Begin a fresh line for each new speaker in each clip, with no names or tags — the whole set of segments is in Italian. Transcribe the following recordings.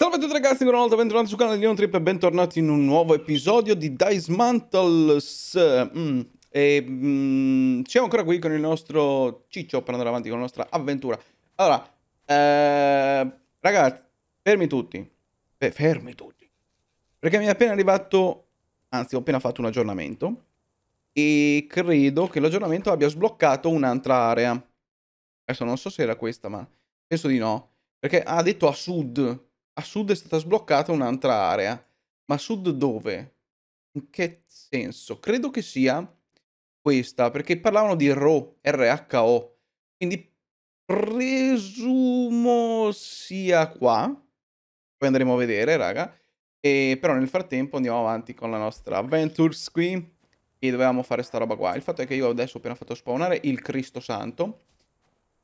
Salve a tutti ragazzi, ancora una volta bentornati sul canale di Neon e bentornati in un nuovo episodio di Dice Mantles. Mm. E, mm, siamo ancora qui con il nostro ciccio per andare avanti con la nostra avventura. Allora, eh, ragazzi, fermi tutti. Beh, fermi tutti. Perché mi è appena arrivato, anzi ho appena fatto un aggiornamento. E credo che l'aggiornamento abbia sbloccato un'altra area. Adesso non so se era questa, ma penso di no. Perché ha detto a sud, a sud è stata sbloccata un'altra area. Ma a sud dove? In che senso? Credo che sia questa, perché parlavano di RO, RHO. Quindi presumo sia qua. Poi andremo a vedere, raga. E però nel frattempo andiamo avanti con la nostra Adventures qui. E dovevamo fare sta roba qua. Il fatto è che io adesso ho appena fatto spawnare il Cristo Santo.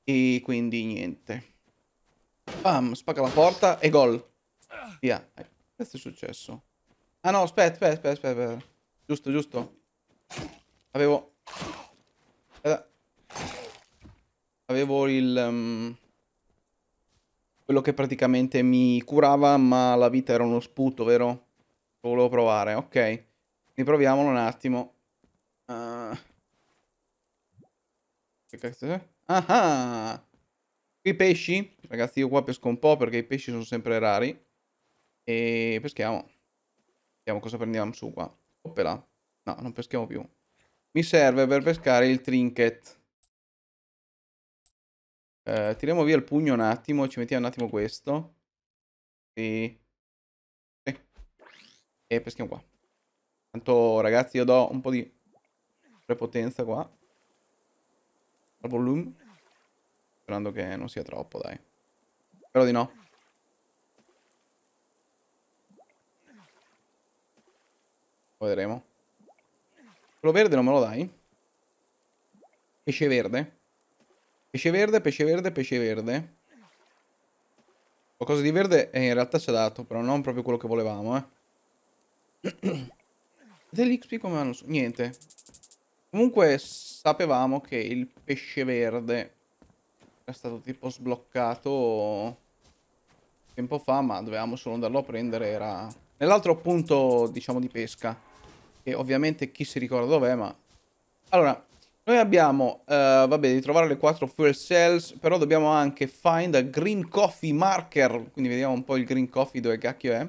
E quindi niente. Bam, spacca la porta e gol. Via. Eh, questo è successo. Ah no, aspetta, aspetta, aspetta, aspetta. Giusto, giusto. Avevo... Aspetta. Avevo il... Um... Quello che praticamente mi curava, ma la vita era uno sputo, vero? Lo volevo provare, ok. Riproviamolo un attimo. Uh... Che cazzo è? Ah ah! qui I pesci, ragazzi io qua pesco un po' perché i pesci sono sempre rari. E peschiamo. Vediamo cosa prendiamo su qua. Oppela. No, non peschiamo più. Mi serve per pescare il trinket. Eh, tiriamo via il pugno un attimo, ci mettiamo un attimo questo. e, sì. E peschiamo qua. Tanto ragazzi io do un po' di prepotenza qua. Al volume. Sperando che non sia troppo, dai. Spero di no. vedremo. Quello verde non me lo dai? Pesce verde? Pesce verde, pesce verde, pesce verde. Qualcosa di verde eh, in realtà ci ha dato, però non proprio quello che volevamo, eh. Dell'XP come hanno... Niente. Comunque sapevamo che il pesce verde è stato tipo sbloccato tempo fa, ma dovevamo solo andarlo a prendere, era nell'altro punto, diciamo, di pesca. E ovviamente chi si ricorda dov'è, ma... Allora, noi abbiamo, uh, vabbè, di trovare le quattro fuel cells, però dobbiamo anche find a green coffee marker, quindi vediamo un po' il green coffee dove cacchio è.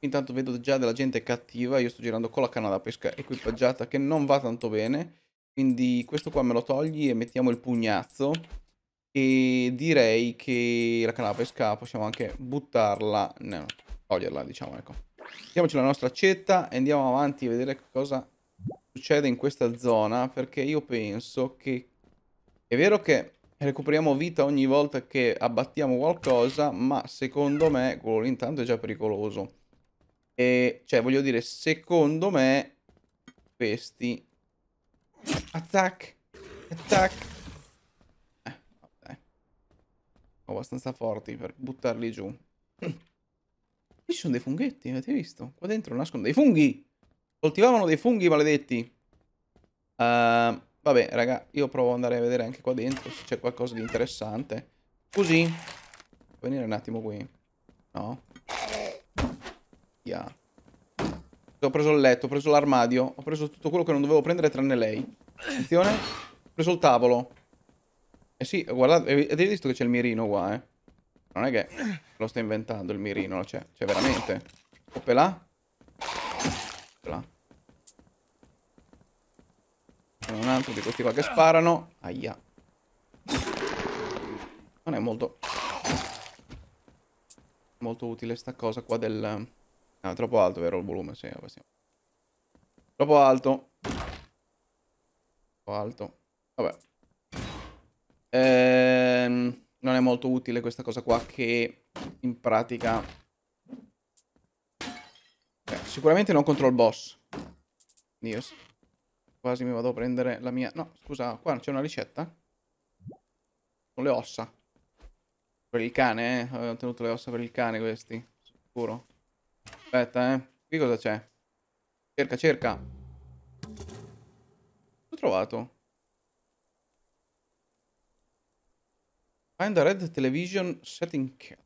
Intanto vedo già della gente cattiva, io sto girando con la canna da pesca equipaggiata che non va tanto bene, quindi questo qua me lo togli e mettiamo il pugnazzo. E direi che la canapesca possiamo anche buttarla, no, toglierla diciamo, ecco. Mettiamoci la nostra accetta e andiamo avanti a vedere cosa succede in questa zona, perché io penso che... È vero che recuperiamo vita ogni volta che abbattiamo qualcosa, ma secondo me quello lì intanto è già pericoloso. E, cioè, voglio dire, secondo me questi... Attack! Attack! abbastanza forti per buttarli giù. Qui ci sono dei funghetti, avete visto? Qua dentro nascono dei funghi! Coltivavano dei funghi maledetti! Uh, vabbè, raga, io provo ad andare a vedere anche qua dentro se c'è qualcosa di interessante. Così. Venire un attimo qui. No. Yeah. Ho preso il letto, ho preso l'armadio, ho preso tutto quello che non dovevo prendere tranne lei. Attenzione. Ho preso il tavolo. Eh sì, guardate, eh, avete visto che c'è il mirino qua, eh? Non è che lo sto inventando il mirino, c'è, c'è veramente. Oppelà. Oppelà. Un altro di questi qua che sparano. Aia. Non è molto... Molto utile sta cosa qua del... Ah, è troppo alto, vero, il volume? Sì, passiamo. Troppo alto. Troppo alto. Vabbè. Ehm, non è molto utile questa cosa qua che in pratica... Beh, sicuramente non contro il boss. Dio. Quasi mi vado a prendere la mia... No, scusa, qua c'è una ricetta? Con le ossa. Per il cane, eh? Avevano tenuto le ossa per il cane questi. Sicuro. Aspetta, eh. Qui cosa c'è? Cerca, cerca. ho trovato. Find the red television setting kit.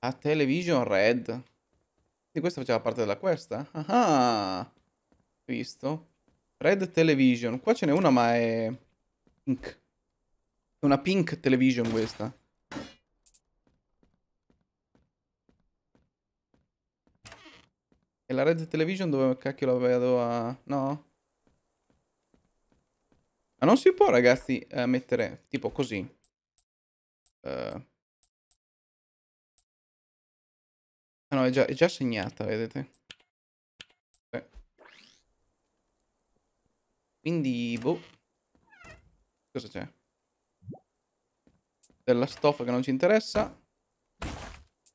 A television red. Quindi questa faceva parte della questa? Ah, ah Visto. Red television. Qua ce n'è una ma è... Pink. È una pink television questa. E la red television dove cacchio la vedo a... No? Ma non si può, ragazzi, eh, mettere tipo così. Uh. Ah no, è già, è già segnata, vedete? Eh. Quindi, boh. Cosa c'è? Della stoffa che non ci interessa.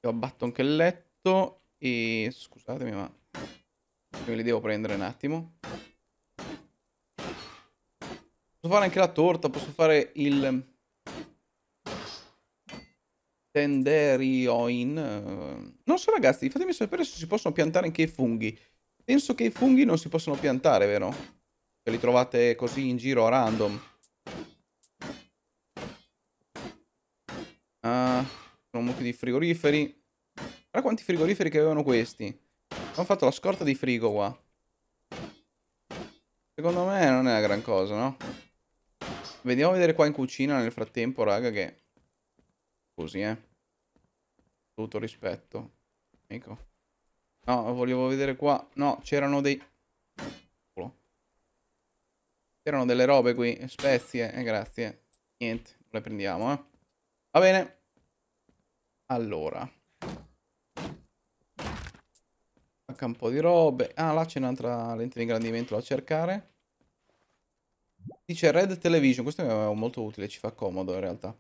Io abbatto anche il letto. E scusatemi, ma... Me li devo prendere un attimo. Posso fare anche la torta, posso fare il tenderioin. Eh, non so ragazzi, fatemi sapere se si possono piantare anche i funghi. Penso che i funghi non si possono piantare, vero? Se li trovate così in giro a random. Ah, sono molti di frigoriferi. Guarda quanti frigoriferi che avevano questi. Hanno fatto la scorta di frigo qua. Secondo me non è una gran cosa, no? Vediamo vedere qua in cucina nel frattempo, raga, che... Così, eh. Tutto rispetto. Ecco. No, volevo vedere qua. No, c'erano dei... C'erano delle robe qui, spezie, eh, grazie. Niente, non le prendiamo, eh. Va bene. Allora. Facca un po' di robe. Ah, là c'è un'altra lente di ingrandimento da cercare. Dice Red Television, questo è molto utile, ci fa comodo in realtà.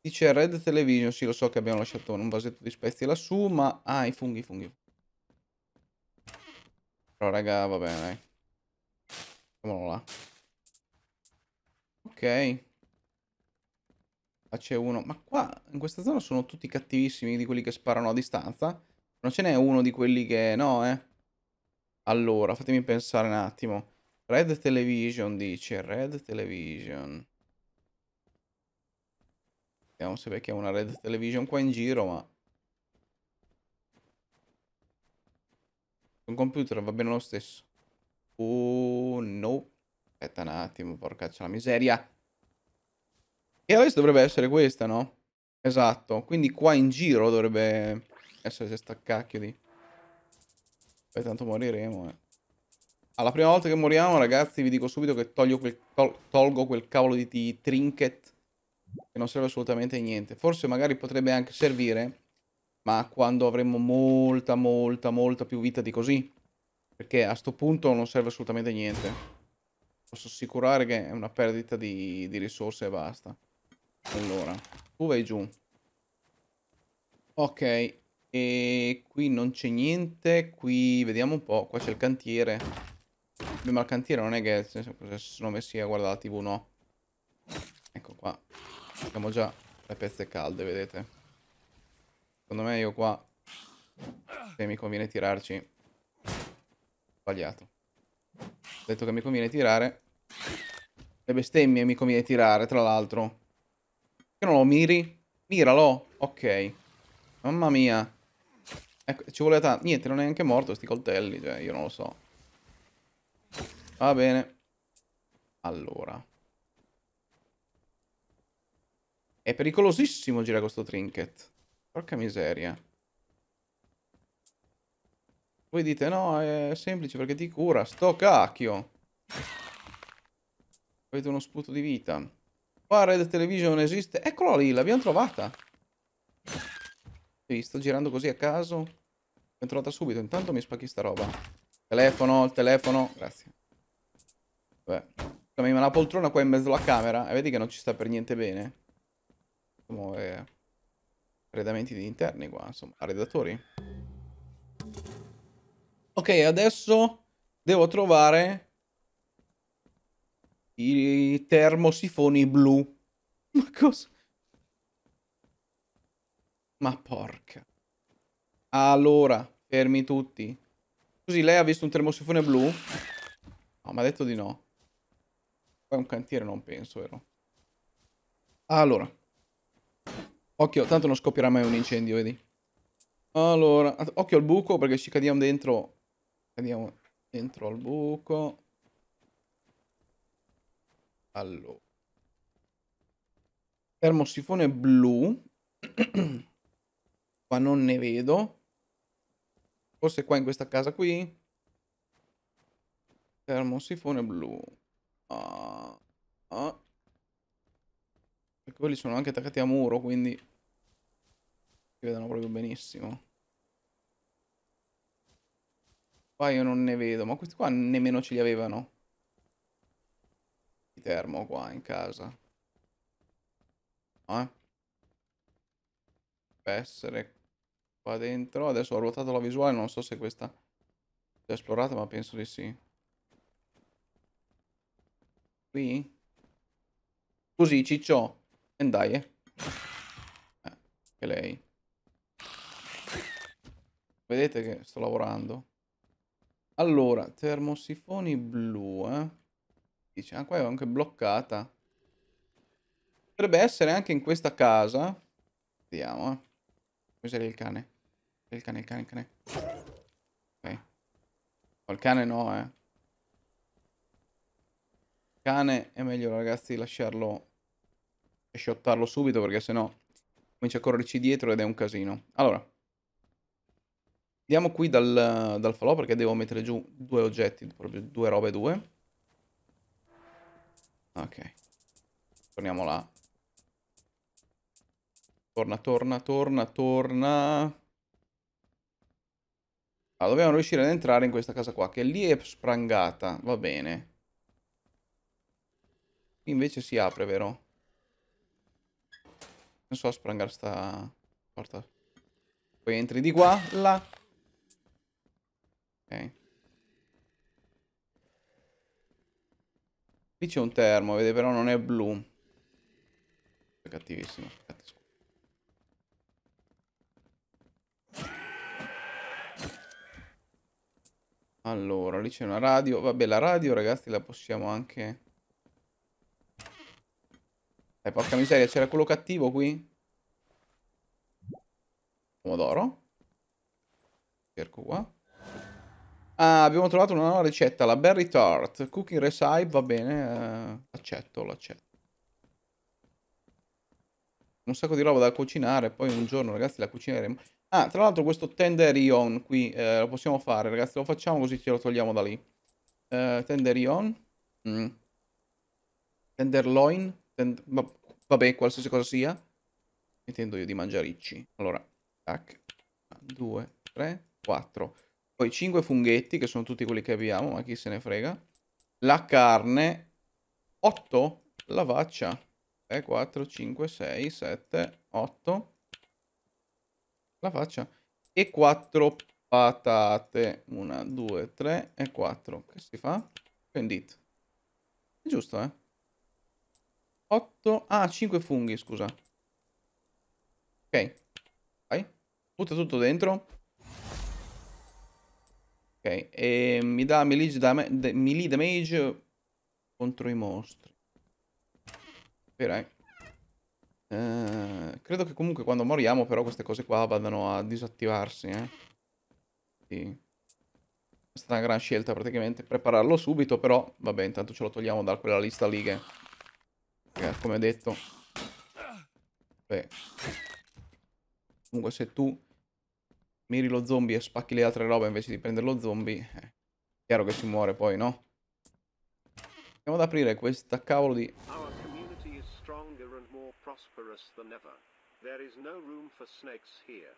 Dice Red Television, sì lo so che abbiamo lasciato un vasetto di spezie lassù, ma... Ah, i funghi, i funghi. Però raga, va bene, dai. Facciamolo là. Ok. Qua c'è uno. Ma qua, in questa zona, sono tutti cattivissimi di quelli che sparano a distanza. Non ce n'è uno di quelli che... No, eh. Allora, fatemi pensare un attimo. Red Television dice, Red Television. Vediamo se becchiamo una Red Television qua in giro, ma... Un computer va bene lo stesso. Oh, no. Aspetta un attimo, porcaccia la miseria. E adesso dovrebbe essere questa, no? Esatto, quindi qua in giro dovrebbe essere questa cacchio di... Poi tanto moriremo, eh. Alla prima volta che moriamo, ragazzi, vi dico subito che quel, tol tolgo quel cavolo di trinket che non serve assolutamente a niente. Forse magari potrebbe anche servire, ma quando avremo molta, molta, molta più vita di così. Perché a sto punto non serve assolutamente a niente. Posso assicurare che è una perdita di, di risorse e basta. Allora, tu vai giù. Ok, e qui non c'è niente. Qui, vediamo un po', qua c'è il cantiere. Abbiamo al cantiere, non è che se sono messi a guardare la tv, no. Ecco qua. Abbiamo già le pezze calde, vedete. Secondo me io qua... Se mi conviene tirarci... Sbagliato. Ho detto che mi conviene tirare. Le bestemmie mi conviene tirare, tra l'altro. Che non lo miri? Miralo! Ok. Mamma mia. Ecco, ci vuole tanto. Niente, non è neanche morto sti coltelli, cioè, io non lo so. Va bene. Allora. È pericolosissimo girare questo trinket. Porca miseria. Voi dite no, è semplice perché ti cura. Sto cacchio. Avete uno sputo di vita. Qua Red Television esiste. Eccola lì, l'abbiamo trovata. Sì, sto girando così a caso. L'ho trovata subito. Intanto mi spacchi sta roba. Telefono, il telefono. Grazie. Vabbè. Scusami, ma la poltrona qua in mezzo alla camera, e vedi che non ci sta per niente bene. Muove eh, arredamenti di interni qua, insomma, arredatori. Ok, adesso devo trovare i termosifoni blu. Ma cosa? Ma porca. Allora, fermi tutti. Scusi, lei ha visto un termosifone blu? No, mi ha detto di no. È un cantiere, non penso, vero? Allora. Occhio, tanto non scoppierà mai un incendio, vedi? Allora, occhio al buco perché ci cadiamo dentro. Cadiamo dentro al buco. Allora. Termosifone blu. qua non ne vedo. Forse qua in questa casa qui. Termosifone blu. Ah, ah. Perché quelli sono anche attaccati a muro, quindi... Si vedono proprio benissimo. Qua io non ne vedo, ma questi qua nemmeno ce li avevano. Di termo qua in casa. Eh? Deve essere qua dentro. Adesso ho ruotato la visuale, non so se questa è esplorata, ma penso di sì. Qui? Così, ciccio. E ehm, eh. eh che lei. Vedete che sto lavorando. Allora, termosifoni blu, eh. Dice, ah, qua è anche bloccata. Potrebbe essere anche in questa casa. Vediamo, eh. Cos'era il cane? Il cane, il cane, il cane. Ok. Oh, il cane no, eh cane è meglio ragazzi lasciarlo e sciottarlo subito perché sennò comincia a correrci dietro ed è un casino. Allora, andiamo qui dal, dal falò perché devo mettere giù due oggetti, proprio due robe due. Ok, torniamo là. Torna, torna, torna, torna. Ah, dobbiamo riuscire ad entrare in questa casa qua, che lì è sprangata, va bene. Qui invece si apre, vero? Non so sprangare sta porta. Poi entri di qua, là. Ok. Qui c'è un termo, vede però non è blu. È cattivissimo. Aspetta, Allora, lì c'è una radio. Vabbè, la radio, ragazzi, la possiamo anche... Dai, eh, porca miseria, c'era quello cattivo qui? Pomodoro. Cerco qua. Ah, abbiamo trovato una nuova ricetta, la berry tart. Cooking recipe, va bene, eh, accetto, l'accetto. Un sacco di roba da cucinare, poi un giorno ragazzi la cucineremo. Ah, tra l'altro questo tenderion qui, eh, lo possiamo fare ragazzi, lo facciamo così ce lo togliamo da lì. Eh, tenderion. Mm. Tenderloin. Vabbè, qualsiasi cosa sia. Intendo io di mangiaricci. Allora, tac. 2, 3, 4. Poi 5 funghetti, che sono tutti quelli che abbiamo, ma chi se ne frega. La carne. 8. La faccia. 3, 4, 5, 6, 7, 8. La faccia. E 4 patate. 1, 2, 3 e 4. Che si fa? Pendit. È giusto, eh? 8. Ah, 5 funghi, scusa. Ok. Vai. Butta tutto dentro. Ok. E mi dà melee, dam melee damage contro i mostri. Direi. Eh. eh, credo che comunque quando moriamo però queste cose qua vadano a disattivarsi, eh. Sì. È stata una gran scelta praticamente prepararlo subito, però vabbè, intanto ce lo togliamo da quella lista lì che eh, come detto Beh. comunque se tu miri lo zombie e spacchi le altre robe invece di prendere lo zombie eh, chiaro che si muore poi no andiamo ad aprire questa cavolo di There is no room for snakes here.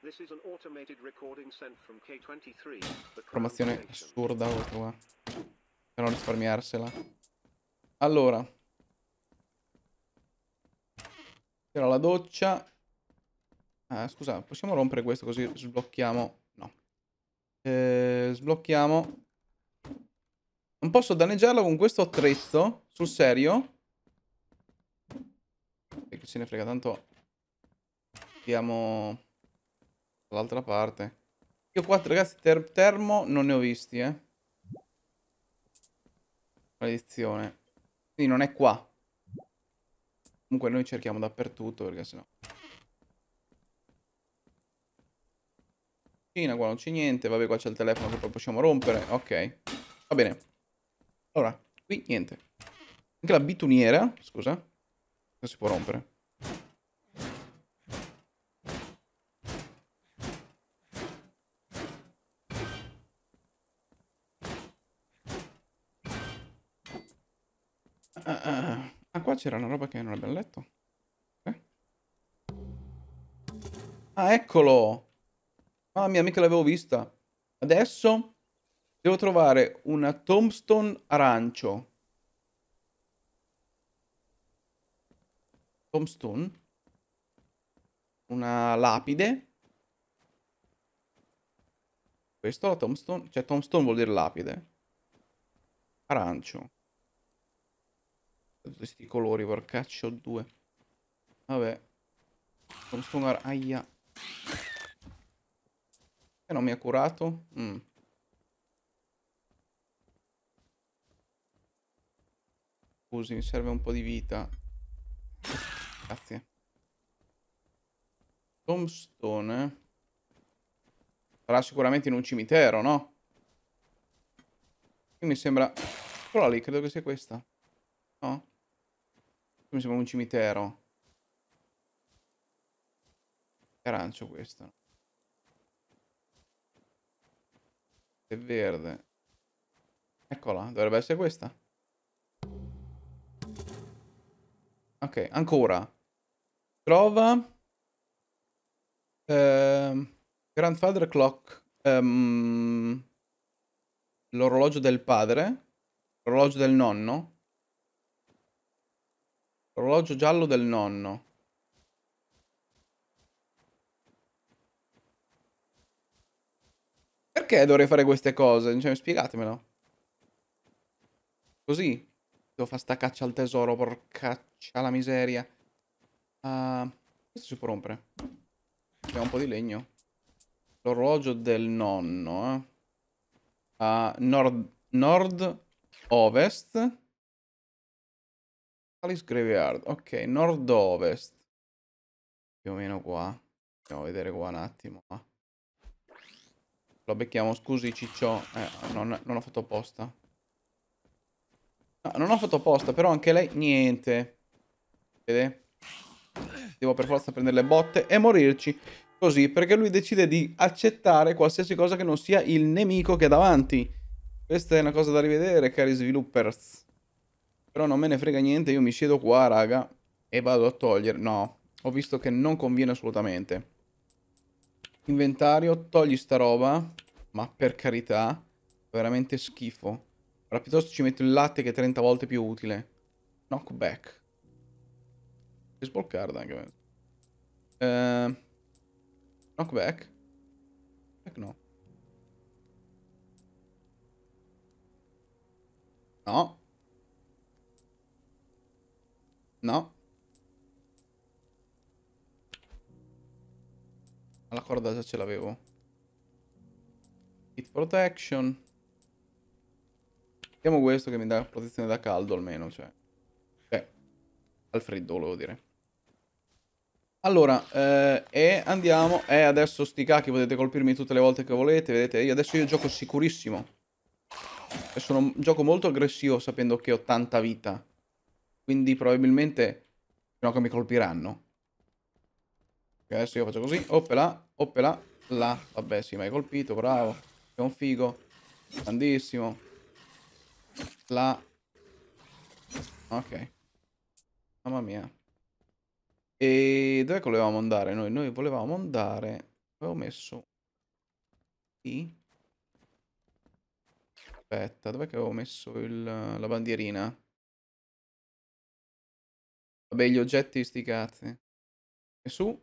This is an automated recording sent from K23. Informazione assurda questa qua. Per non risparmiarsela. Allora. C'era la doccia. Ah, scusa, possiamo rompere questo così sblocchiamo? No. Eh, sblocchiamo. Non posso danneggiarlo con questo attrezzo? Sul serio? E che se ne frega, tanto... Andiamo... Dall'altra parte. Io qua, ragazzi, ter termo non ne ho visti, eh. Maledizione. Quindi non è qua. Comunque noi cerchiamo dappertutto perché sennò... Cina, qua non c'è niente. Vabbè, qua c'è il telefono che poi possiamo rompere. Ok. Va bene. Allora, qui niente. Anche la bituniera, scusa, non si può rompere. c'era una roba che non abbiamo letto. Eh? Ah, eccolo! Mamma mia, mica l'avevo vista. Adesso devo trovare una tombstone arancio. Tombstone? Una lapide. Questo è la tombstone, cioè tombstone vuol dire lapide. Arancio questi colori, porcaccio due. Vabbè. Con suonare... Aia. E non mi ha curato? Mm. Scusi, mi serve un po' di vita. Grazie. Tombstone. Sarà sicuramente in un cimitero, no? Qui mi sembra... Però lì credo che sia questa. No? Mi sembra un cimitero. È arancio questo. È verde. Eccola, dovrebbe essere questa. Ok, ancora. Trova... Eh, grandfather clock. Ehm, l'orologio del padre. L'orologio del nonno. Orologio giallo del nonno. Perché dovrei fare queste cose? Cioè, spiegatemelo. Così. Devo fare sta caccia al tesoro, porcaccia la miseria. Uh, questo si può rompere. Abbiamo un po' di legno. L'orologio del nonno. Eh. Uh, nord, nord, ovest. Alice Graveyard, ok, nord-ovest. Più o meno qua. Andiamo a vedere qua un attimo. Ah. Lo becchiamo, scusi ciccio. Eh, non, non ho fatto apposta. No, non ho fatto apposta, però anche lei niente. Vede? Devo per forza prendere le botte e morirci. Così, perché lui decide di accettare qualsiasi cosa che non sia il nemico che è davanti. Questa è una cosa da rivedere, cari sviluppers. Però non me ne frega niente, io mi siedo qua, raga, e vado a togliere. No, ho visto che non conviene assolutamente. Inventario, togli sta roba, ma per carità, veramente schifo. Ora piuttosto ci metto il latte che è 30 volte più utile. Knockback. Baseball card anche. Uh, knockback? Back no. No. No. Ma La corda già ce l'avevo. Hit protection. Mettiamo questo che mi dà protezione da caldo almeno, cioè. Beh, al freddo volevo dire. Allora, eh, e andiamo... Eh, adesso sti cacchi potete colpirmi tutte le volte che volete, vedete? Io adesso io gioco sicurissimo. E sono un gioco molto aggressivo sapendo che ho tanta vita. Quindi probabilmente... No, che mi colpiranno. Ok, adesso io faccio così. Oppela, oppela, là. Vabbè, sì, mi hai colpito, bravo. È un figo. Grandissimo. Là. Ok. Mamma mia. E dove volevamo andare noi? Noi volevamo andare... Avevo messo... Sì. Aspetta, dov'è che avevo messo il... la bandierina? Vabbè, gli oggetti sti cazzi. E su.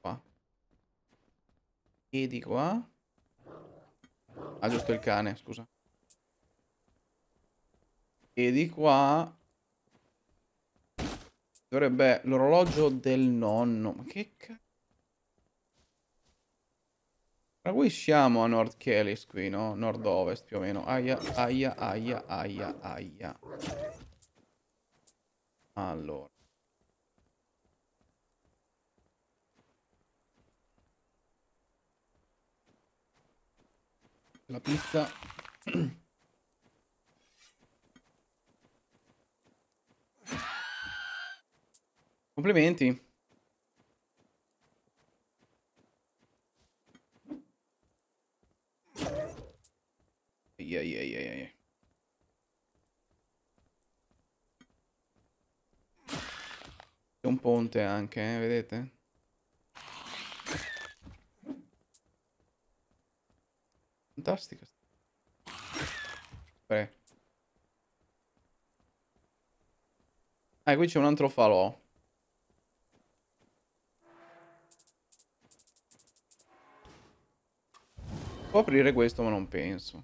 Qua. E di qua. Ah, giusto il cane, scusa. E di qua... Dovrebbe... L'orologio del nonno. Ma che cazzo... Ma qui siamo a Nord Kelis qui, no? Nord-ovest più o meno. Aia, aia, aia, aia, aia. Allora. la pista complimenti yeah, yeah, yeah, yeah. C'è un ponte anche, eh, vedete? Fantastica. Beh. Ah, qui c'è un altro falò. Può aprire questo, ma non penso.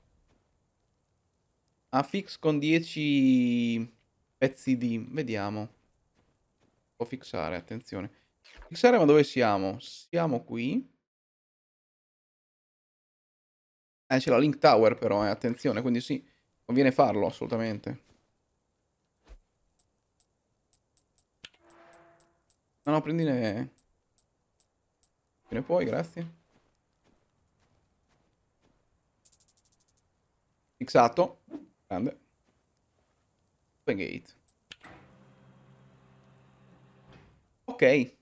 Ah, fix con 10 pezzi di... Vediamo. Può fixare, attenzione. Fixare, ma dove siamo? Siamo qui. Eh, c'è la Link Tower però, eh, attenzione, quindi sì, conviene farlo assolutamente. No, no, prendine... Te ne puoi, grazie. Fixato. Grande. Open gate. Ok.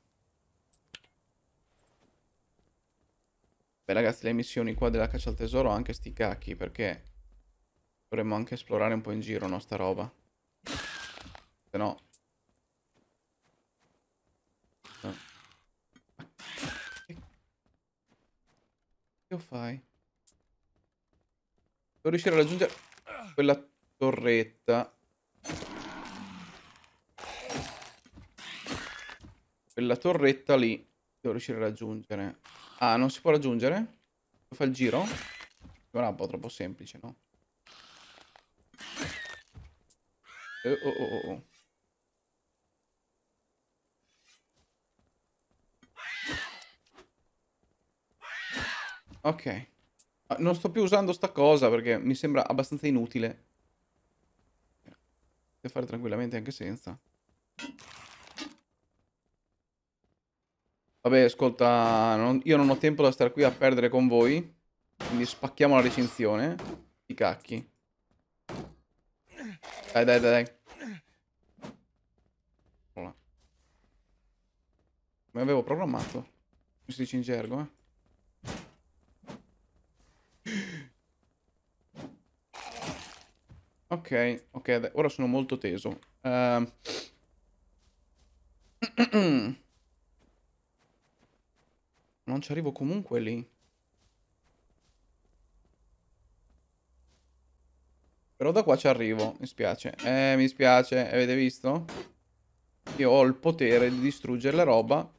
Beh ragazzi le missioni qua della caccia al tesoro anche sti cacchi perché dovremmo anche esplorare un po' in giro no sta roba. Se no... no. Eh. Che fai? Devo riuscire a raggiungere quella torretta. Quella torretta lì devo riuscire a raggiungere. Ah, non si può raggiungere? Fa il giro? Sembra un po' troppo semplice, no? Eh, oh, oh, oh. oh. Ok. Ah, non sto più usando sta cosa perché mi sembra abbastanza inutile. Devo fare tranquillamente anche senza. Vabbè, ascolta, non, io non ho tempo da stare qui a perdere con voi. Quindi spacchiamo la recinzione. I cacchi. Dai, dai, dai, dai. Voilà. Come avevo programmato. Come si dice in gergo, eh. Ok, ok, ora sono molto teso. Uh... Non ci arrivo comunque lì. Però da qua ci arrivo, mi spiace. Eh, mi spiace, avete visto? Io ho il potere di distruggere la roba.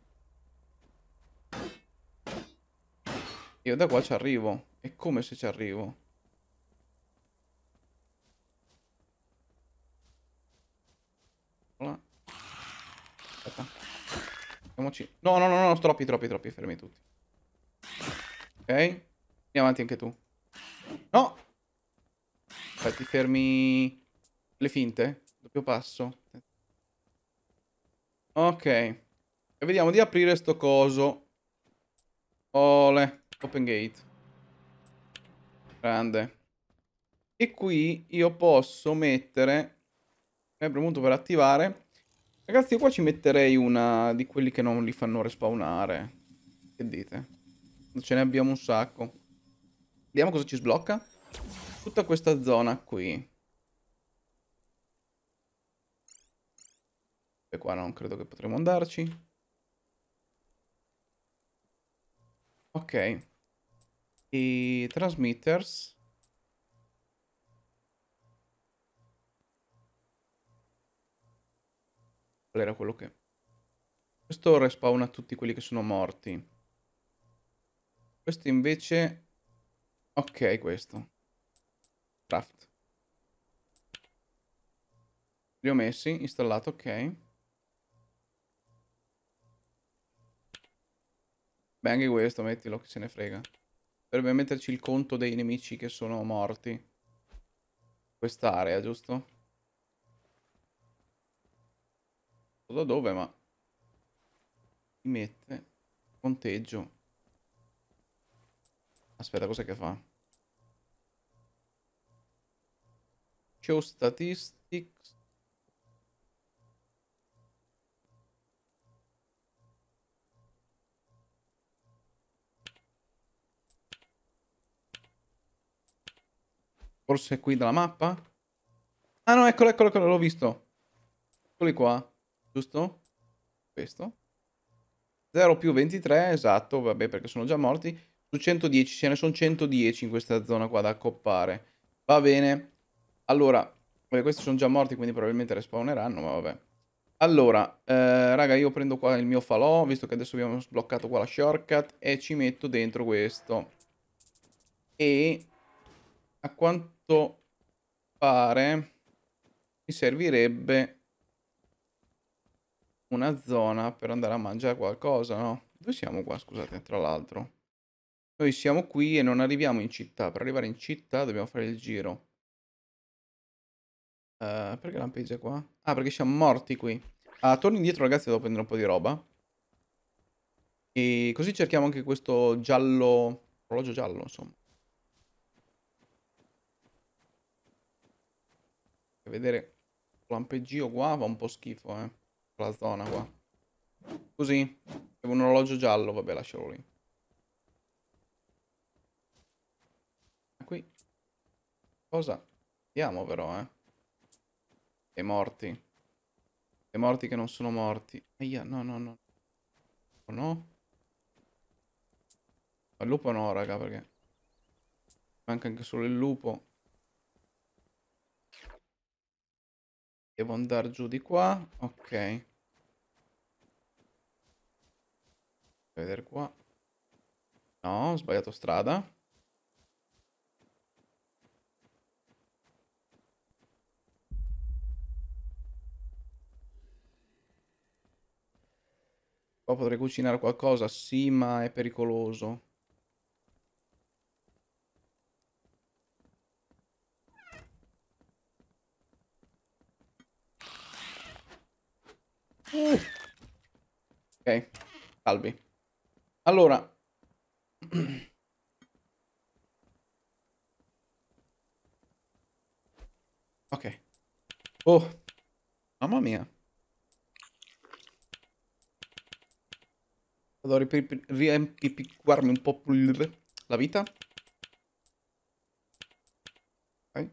Io da qua ci arrivo. È come se ci arrivo. Facciamoci... No, no, no, no, troppi, troppi, troppi, fermi tutti. Ok. Andiamo avanti anche tu. No! Aspetta, fermi... Le finte? Doppio passo. Ok. E vediamo di aprire sto coso. Ole. Open gate. Grande. E qui io posso mettere... È premuto per attivare Ragazzi, io qua ci metterei una di quelli che non li fanno respawnare. Che dite? Ce ne abbiamo un sacco. Vediamo cosa ci sblocca. Tutta questa zona qui. E qua non credo che potremo andarci. Ok. I transmitters. Qual era quello che... Questo respawna tutti quelli che sono morti. Questo invece... Ok, questo. Craft. Li ho messi, installato, ok. Beh, anche questo, mettilo, che se ne frega. Dovrebbe metterci il conto dei nemici che sono morti. Quest'area, giusto? so da dove, ma mi mette conteggio. Aspetta, cos'è che fa? Show statistics. Forse qui dalla mappa? Ah no, eccolo, eccolo, eccolo, l'ho visto. Eccoli qua giusto? Questo. 0 più 23, esatto, vabbè perché sono già morti. Su 110, ce ne sono 110 in questa zona qua da accoppare. Va bene. Allora, vabbè, questi sono già morti quindi probabilmente respawneranno, ma vabbè. Allora, eh, raga, io prendo qua il mio falò, visto che adesso abbiamo sbloccato qua la shortcut, e ci metto dentro questo. E a quanto pare mi servirebbe una zona per andare a mangiare qualcosa, no? Dove siamo qua, scusate, tra l'altro? Noi siamo qui e non arriviamo in città. Per arrivare in città dobbiamo fare il giro. Uh, perché lampeggia qua? Ah, perché siamo morti qui. Ah, torni indietro ragazzi, devo prendere un po' di roba. E così cerchiamo anche questo giallo... Orologio giallo, insomma. vedere... Lampeggio qua fa un po' schifo, eh la zona qua. Così. Avevo un orologio giallo, vabbè lascialo lì. Qui. Cosa? Andiamo però, eh. E morti. E morti che non sono morti. Aia, no, no, no. O no? Ma il lupo no, raga, perché... Manca anche solo il lupo. Devo andare giù di qua. Ok. vedere qua. No, ho sbagliato strada. Qua potrei cucinare qualcosa, sì, ma è pericoloso. Uh. Ok, salvi. Allora, ok. Oh, mamma mia. Vado a riempirmi un po' più la vita. Ok.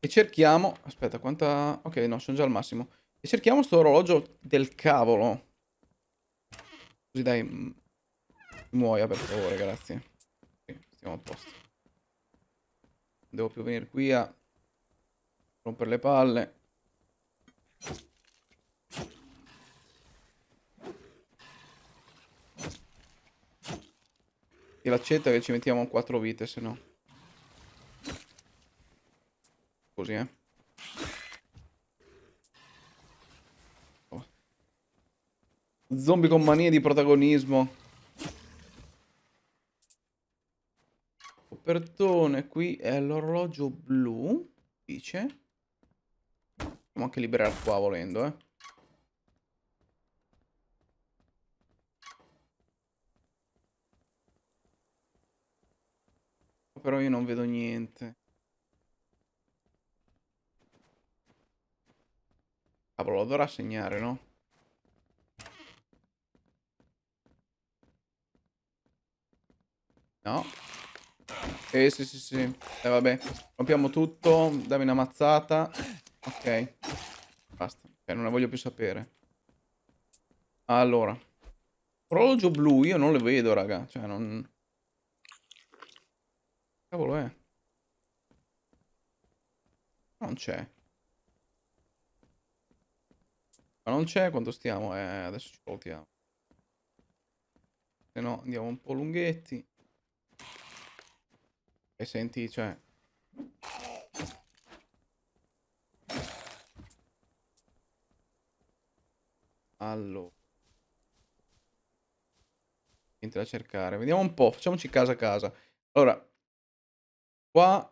E cerchiamo... Aspetta, quanta... Ok, no, sono già al massimo. E cerchiamo sto orologio del cavolo. Così dai, mm, muoia per favore, grazie. Sì, siamo a posto. Non devo più venire qui a rompere le palle. E l'accetta che ci mettiamo 4 vite, se no. Così, eh. Zombie con mania di protagonismo. Copertone qui è l'orologio blu, dice. Possiamo anche liberare qua volendo, eh. Però io non vedo niente. Cavolo, lo dovrà segnare, no? No. Eh, sì, sì, sì. E eh, vabbè. Rompiamo tutto. Dammi una mazzata. Ok. Basta. Okay, cioè, non ne voglio più sapere. Allora. Orologio blu io non le vedo, raga. Cioè, non... Cavolo è? Eh. Non c'è. Ma non c'è quanto stiamo? Eh, adesso ci voltiamo. Se no andiamo un po' lunghetti. E senti, cioè... Allora. Niente da cercare. Vediamo un po', facciamoci casa a casa. Allora, qua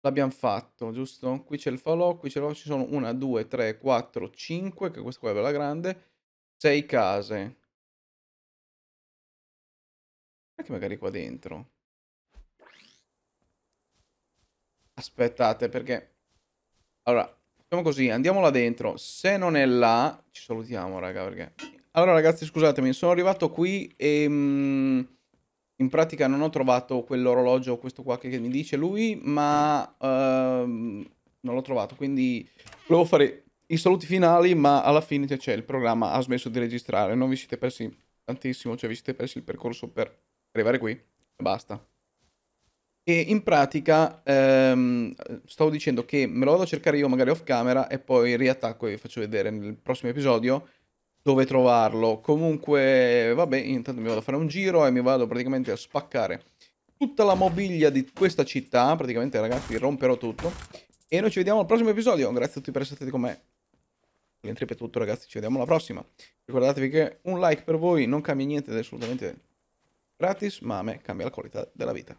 l'abbiamo fatto, giusto? Qui c'è il falò, qui c'è l'ho, ci sono una, due, tre, quattro, cinque, che questa qua è bella grande, Sei case. Anche magari qua dentro. Aspettate, perché... Allora, facciamo così, andiamo là dentro. Se non è là... Ci salutiamo, raga, perché... Allora, ragazzi, scusatemi, sono arrivato qui e... Mh, mm, in pratica non ho trovato quell'orologio, questo qua che mi dice lui, ma... Ehm, non l'ho trovato, quindi... Volevo fare i saluti finali, ma alla fine c'è cioè, il programma ha smesso di registrare. Non vi siete persi tantissimo, cioè vi siete persi il percorso per arrivare qui. E basta. E in pratica ehm, stavo dicendo che me lo vado a cercare io magari off camera e poi riattacco e vi faccio vedere nel prossimo episodio dove trovarlo. Comunque, vabbè, intanto mi vado a fare un giro e mi vado praticamente a spaccare tutta la mobilia di questa città. Praticamente, ragazzi, romperò tutto. E noi ci vediamo al prossimo episodio. Grazie a tutti per essere stati con me. L'entrip è tutto, ragazzi. Ci vediamo alla prossima. Ricordatevi che un like per voi non cambia niente ed è assolutamente gratis, ma a me cambia la qualità della vita.